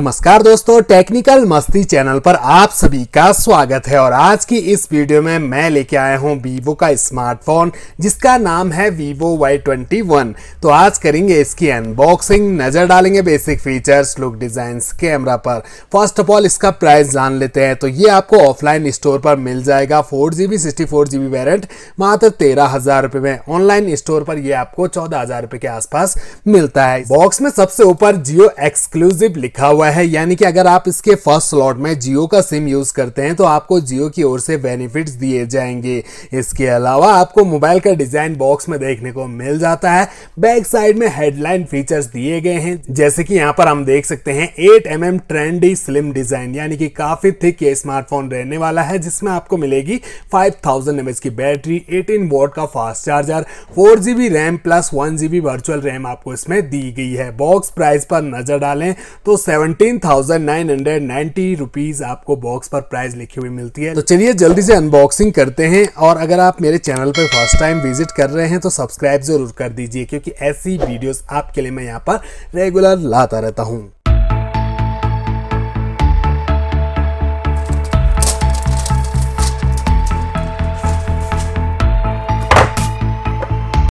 नमस्कार दोस्तों टेक्निकल मस्ती चैनल पर आप सभी का स्वागत है और आज की इस वीडियो में मैं लेके आया हूं वीवो का स्मार्टफोन जिसका नाम है वीवो Y21 तो आज करेंगे इसकी अनबॉक्सिंग नजर डालेंगे basic features look design camera पर फर्स्ट ऑफ ऑल इसका प्राइस जान लेते हैं तो ये आपको ऑफलाइन स्टोर पर मिल जाएगा four GB sixty four GB variant मात्र तेरह हजार रुपये में ऑनलाइन स्टोर पर यह आपको चौदह हजार रुपये के आसपास मिलता है बॉक्स में सबसे ऊपर जियो एक्सक्लूसिव लिखा हुआ हुआ है यानी कि अगर आप इसके फर्स्ट स्लॉट में जियो का सिम यूज करते हैं तो आपको जियो की ओर से बेनिफिट्स दिए जाएंगे इसके अलावा आपको मोबाइल का डिजाइन बॉक्स में देखने को मिल जाता है बैक साइड में हेडलाइन फीचर्स दिए गए हैं जैसे कि यहाँ पर हम देख सकते हैं eight M M trendy slim design यानी कि काफी थिक ये स्मार्टफोन रहने वाला है जिसमें आपको मिलेगी फाइव थाउजेंड की बैटरी एटीन वोट का fast charger 4GB RAM plus 1GB virtual RAM आपको इसमें दी गई है बॉक्स प्राइस पर नजर डालें तो seven fourteen thousand nine hundred rupees आपको बॉक्स पर प्राइस लिखी हुई मिलती है तो चलिए जल्दी से अनबॉक्सिंग करते हैं और अगर आप मेरे चैनल पर फर्स्ट टाइम विजिट कर रहे हैं तो सब्सक्राइब जरूर कर दीजिए क्योंकि ऐसी वीडियोस आपके लिए मैं यहाँ पर रेगुलर लाता रहता हूँ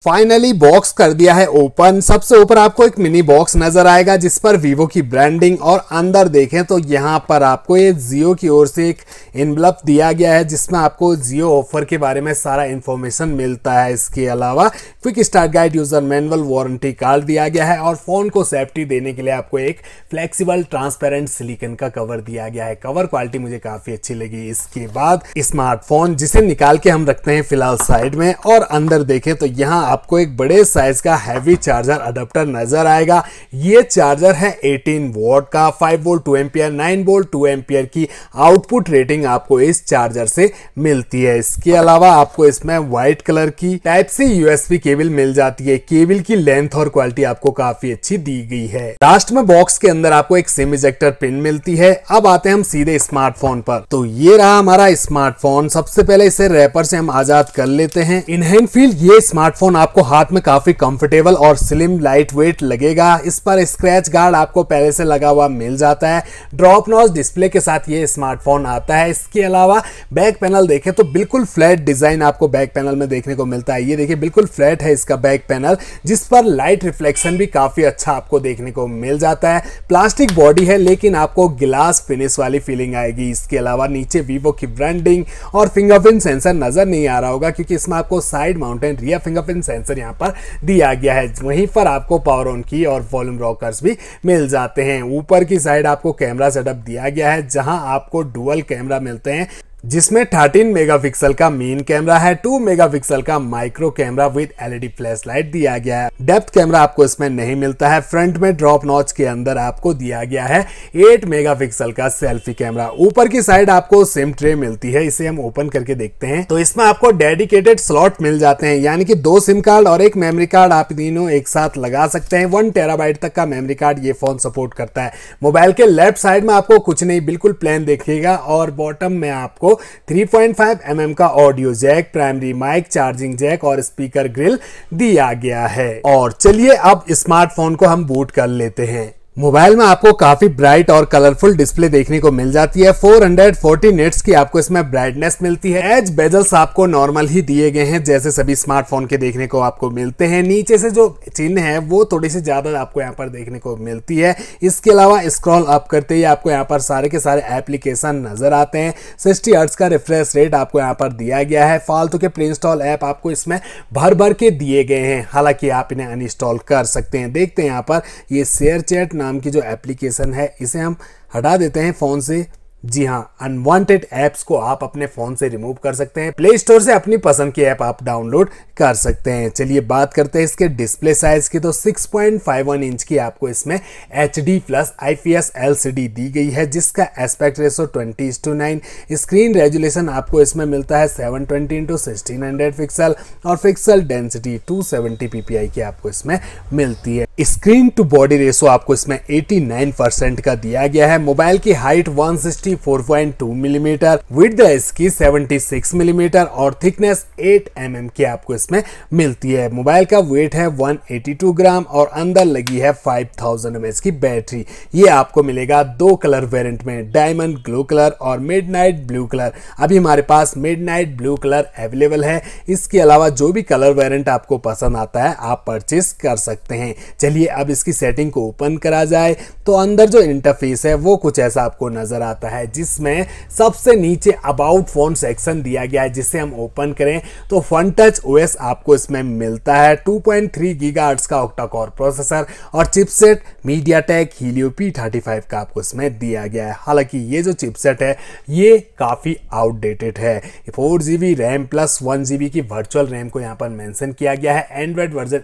फाइनली बॉक्स कर दिया है ओपन सबसे ऊपर आपको एक मिनी बॉक्स नजर आएगा जिस पर वीवो की ब्रांडिंग और अंदर देखें तो यहाँ पर आपको ये जियो की ओर से एक इनवलप दिया गया है जिसमें आपको जियो ऑफर के बारे में सारा इन्फॉर्मेशन मिलता है इसके अलावा quick start guide user manual warranty card दिया गया है और फोन को सेफ्टी देने के लिए आपको एक फ्लेक्सीबल ट्रांसपेरेंट सिलीकन का कवर दिया गया है कवर क्वालिटी मुझे काफी अच्छी लगी इसके बाद स्मार्टफोन जिसे निकाल के हम रखते हैं फिलहाल साइड में और अंदर देखें तो यहाँ आपको एक बड़े साइज का हैवी चार्जर अडेप्टर नजर आएगा ये चार्जर है 18 वॉट का 5 volt two ampere 9 volt two ampere की आउटपुट रेटिंग आपको इस चार्जर से मिलती है इसके अलावा आपको इसमें व्हाइट कलर की टाइप सी यूएसपी केबल मिल जाती है केबल की लेंथ और क्वालिटी आपको काफी अच्छी दी गई है लास्ट में बॉक्स के अंदर आपको एक सिम इजेक्टर पिन मिलती है अब आते हैं हम सीधे स्मार्टफोन पर तो ये रहा हमारा स्मार्टफोन सबसे पहले इसे रैपर से हम आजाद कर लेते हैं इनहेनफील्ड ये स्मार्टफोन आप आपको हाथ में काफी कंफर्टेबल और स्लिम लाइट वेट लगेगा इस पर स्क्रैच गार्ड आपको पहले से लगा हुआ मिल जाता है ड्रॉप नॉज डिस्प्ले के साथ ये स्मार्टफोन आता है इसके अलावा बैक पैनल देखें तो बिल्कुल फ्लैट डिजाइन आपको बैक पैनल में देखने को मिलता है ये देखिए बिल्कुल फ्लैट है इसका बैक पैनल जिस पर लाइट रिफ्लेक्शन भी काफी अच्छा आपको देखने को मिल जाता है प्लास्टिक बॉडी है लेकिन आपको ग्लास फिनिश वाली फीलिंग आएगी इसके अलावा नीचे वीवो की ब्रांडिंग और फिंगरप्रिंट सेंसर नजर नहीं आ रहा होगा क्योंकि इसमें आपको साइड माउंटेन रिया फिंगरप्रिंट सेंसर यहाँ पर दिया गया है वहीं पर आपको पावर ऑन की और वॉल्यूम रॉकर्स भी मिल जाते हैं ऊपर की साइड आपको कैमरा सेटअप दिया गया है जहां आपको डुअल कैमरा मिलते हैं जिसमें 13 मेगापिक्सल का मेन कैमरा है 2 मेगापिक्सल का micro camera with LED flash light दिया गया है डेप्थ कैमरा आपको इसमें नहीं मिलता है फ्रंट में ड्रॉप नॉच के अंदर आपको दिया गया है 8 मेगापिक्सल का सेल्फी कैमरा ऊपर की साइड आपको सिम ट्रे मिलती है इसे हम ओपन करके देखते हैं तो इसमें आपको डेडिकेटेड स्लॉट मिल जाते हैं यानी कि दो सिम कार्ड और एक मेमरी कार्ड आप तीनों एक साथ लगा सकते हैं वन टेराबाइट तक का मेमरी कार्ड ये फोन सपोर्ट करता है मोबाइल के लेफ्ट साइड में आपको कुछ नहीं बिल्कुल प्लेन देखिएगा और बॉटम में आपको 3.5 mm का audio jack primary mic charging jack और स्पीकर ग्रिल दिया गया है और चलिए अब स्मार्टफोन को हम बूट कर लेते हैं मोबाइल में आपको काफी ब्राइट और कलरफुल डिस्प्ले देखने को मिल जाती है 440 निट्स की आपको इसमें ब्राइटनेस मिलती है एज बेजल्स आपको नॉर्मल ही दिए गए हैं जैसे सभी स्मार्टफोन के देखने को आपको मिलते हैं नीचे से जो चिन्ह है वो थोड़ी सी ज्यादा आपको यहाँ पर देखने को मिलती है इसके अलावा स्क्रॉल अप करते ही आपको यहाँ पर सारे के सारे एप्लीकेशन नजर आते हैं सिक्सटी अर्ट्स का रिफ्रेश रेट आपको यहाँ पर दिया गया है फालतू के प्ले इंस्टॉल ऐप आपको इसमें भर भर के दिए गए हैं हालांकि आप इन्हें अनइंस्टॉल कर सकते हैं देखते हैं यहाँ पर ये शेयर चैट नाम की जो एप्लीकेशन है इसे हम हटा देते हैं फ़ोन से जी हाँ अनवांटेड ऐप्स को आप अपने फ़ोन से रिमूव कर सकते हैं प्ले स्टोर से अपनी पसंद की ऐप आप डाउनलोड कर सकते हैं चलिए बात करते हैं इसके डिस्प्ले साइज़ की तो 6.51 इंच की आपको इसमें H D plus I P S L C D दी गई है जिसका aspect ratio is to nine screen resolution आपको इसमें मिलता है seven twenty into sixteen pixel और पिक्सल डेंसिटी 270 पीपीआई की आपको इसमें मिलती है स्क्रीन टू बॉडी रेशो आपको इसमें 89 परसेंट का दिया गया है मोबाइल की हाइट 164.2 मिलीमीटर विद इसकी 76 मिलीमीटर और थिकनेस 8 एम mm की आपको इसमें मिलती है मोबाइल का वेट है 182 ग्राम और अंदर लगी है 5000 थाउजेंड की बैटरी ये आपको मिलेगा दो कलर वेरिएंट में डायमंड ग्लो कलर और मिड ब्लू कलर अभी हमारे पास मिड ब्लू कलर अवेलेबल है इसके अलावा जो भी कलर वेरियंट आपको पसंद आता है आप परचेस कर सकते हैं चलिए अब इसकी सेटिंग को ओपन करा जाए तो अंदर जो इंटरफेस है वो कुछ ऐसा आपको नज़र आता है जिसमें सबसे नीचे अबाउट फ़ोन सेक्शन दिया गया है जिसे हम ओपन करें तो फन टच ओ आपको इसमें मिलता है 2.3 पॉइंट थ्री का ऑक्टा कोर प्रोसेसर और chipset MediaTek Helio P thirty का आपको इसमें दिया गया है हालांकि ये जो चिपसेट है ये काफ़ी आउटडेटेड है four G RAM plus one G की वर्चुअल रैम को यहाँ पर मैंसन किया गया है एंड्रॉयड वर्जन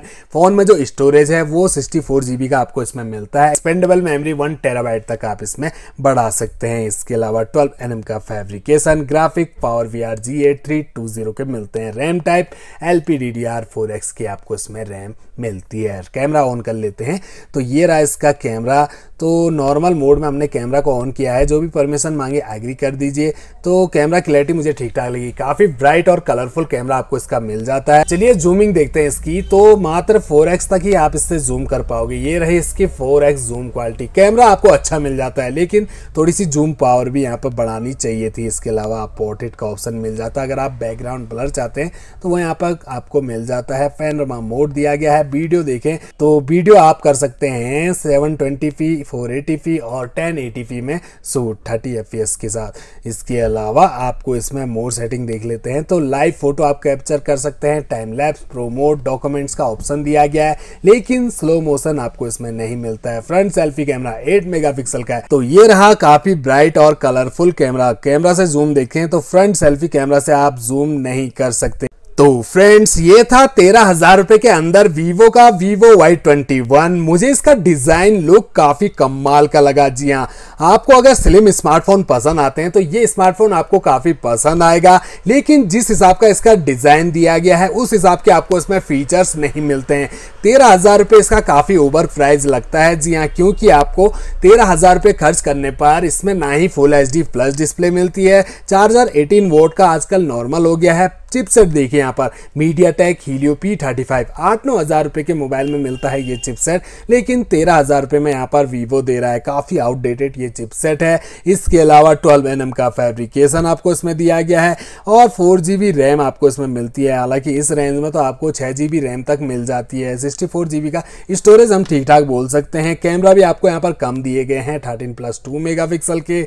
11 फ़ोन में जो स्टोरेज स्टोरेज है वो सिक्सटी फोर जी का आपको इसमें मिलता है एक्सपेंडेबल मेमोरी वन टेराबाइट तक आप इसमें बढ़ा सकते हैं इसके अलावा ट्वेल्व एन एम का fabrication graphic power V R G eight three two zero के मिलते हैं RAM type L P D D R four X की आपको इसमें रैम मिलती है कैमरा ऑन कर लेते हैं तो ये रहा इसका कैमरा तो नॉर्मल मोड में हमने कैमरा को ऑन किया है जो भी परमिशन मांगे एग्री कर दीजिए तो कैमरा क्लैरिटी मुझे ठीक ठाक लगी काफ़ी ब्राइट और कलरफुल कैमरा आपको इसका मिल जाता है चलिए जूमिंग देखते हैं इसकी तो मात्र 4x तक ही आप इससे जूम कर पाओगे ये रही इसकी 4x जूम क्वालिटी कैमरा आपको अच्छा मिल जाता है लेकिन थोड़ी सी जूम पावर भी यहाँ पर बढ़ानी चाहिए थी इसके अलावा आप पोर्ट्रेट का ऑप्शन मिल जाता है अगर आप बैकग्राउंड ब्लर चाहते हैं तो वो यहाँ पर आपको मिल जाता है फैनरमा मोड दिया गया है वीडियो देखें तो वीडियो आप कर सकते हैं seven twenty P four eighty P और टेन एटी फी में सूट थर्टी एफ के साथ इसके अलावा आपको इसमें मोड सेटिंग देख लेते हैं तो लाइव फोटो आप कैप्चर कर सकते हैं टाइम लैप्स प्रोमोट डॉक्यूमेंट्स का ऑप्शन दिया गया है लेकिन स्लो मोशन आपको इसमें नहीं मिलता है फ्रंट सेल्फी कैमरा 8 मेगापिक्सल का है तो ये रहा काफी ब्राइट और कलरफुल कैमरा कैमरा से जूम देखें तो फ्रंट सेल्फी कैमरा से आप जूम नहीं कर सकते तो फ्रेंड्स ये था तेरह हजार रुपए के अंदर वीवो का वीवो वाई ट्वेंटी वन मुझे इसका डिजाइन लुक काफी कमाल का लगा जी हाँ आपको अगर स्लिम स्मार्टफोन पसंद आते हैं तो ये स्मार्टफोन आपको काफी पसंद आएगा लेकिन जिस हिसाब का इसका डिजाइन दिया गया है उस हिसाब के आपको इसमें फीचर्स नहीं मिलते हैं तेरह हजार रुपये इसका काफी ओवर प्राइज लगता है जी हाँ क्योंकि आपको तेरह हजार रुपये खर्च करने पर इसमें ना ही फुल एच प्लस डिस्प्ले मिलती है चार्जर एटीन वोट का आजकल नॉर्मल हो गया है चिपसेट देखिए यहाँ पर MediaTek Helio P thirty five आठ नौ हज़ार रुपये के मोबाइल में मिलता है ये चिपसेट लेकिन तेरह हज़ार रुपये में यहाँ पर वीवो दे रहा है काफ़ी आउटडेटेड ये चिपसेट है इसके अलावा ट्वेल्व एन का फैब्रिकेशन आपको इसमें दिया गया है और फोर रैम आपको इसमें मिलती है हालांकि इस रेंज में तो आपको छः जी रैम तक मिल जाती है सिक्सटी फोर का स्टोरेज हम ठीक ठाक बोल सकते हैं कैमरा भी आपको यहाँ पर कम दिए गए हैं थर्टीन प्लस टू मेगा के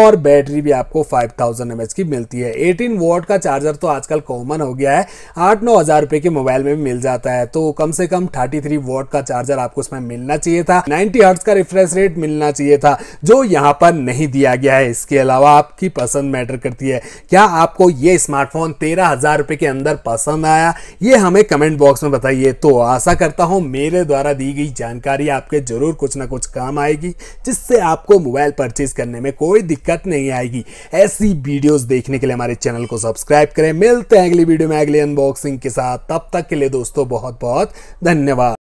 और बैटरी भी आपको फाइव थाउजेंड की मिलती है एटीन वॉट का चार्जर तो आजकल कॉमन हो गया है आठ नौ हज़ार रुपए के मोबाइल में भी मिल जाता है तो कम से कम थर्टी थ्री वोट का चार्जर आपको इसमें मिलना चाहिए था नाइन्टी हर्ट्स का रिफ्रेश रेट मिलना चाहिए था जो यहाँ पर नहीं दिया गया है इसके अलावा आपकी पसंद मैटर करती है क्या आपको ये स्मार्टफोन तेरह हज़ार के अंदर पसंद आया ये हमें कमेंट बॉक्स में बताइए तो आशा करता हूँ मेरे द्वारा दी गई जानकारी आपके जरूर कुछ ना कुछ काम आएगी जिससे आपको मोबाइल परचेज करने में कोई दिक्कत नहीं आएगी ऐसी वीडियोस देखने के लिए हमारे चैनल को सब्सक्राइब करें मिलते हैं अगली वीडियो में अगली अनबॉक्सिंग के साथ तब तक के लिए दोस्तों बहुत बहुत धन्यवाद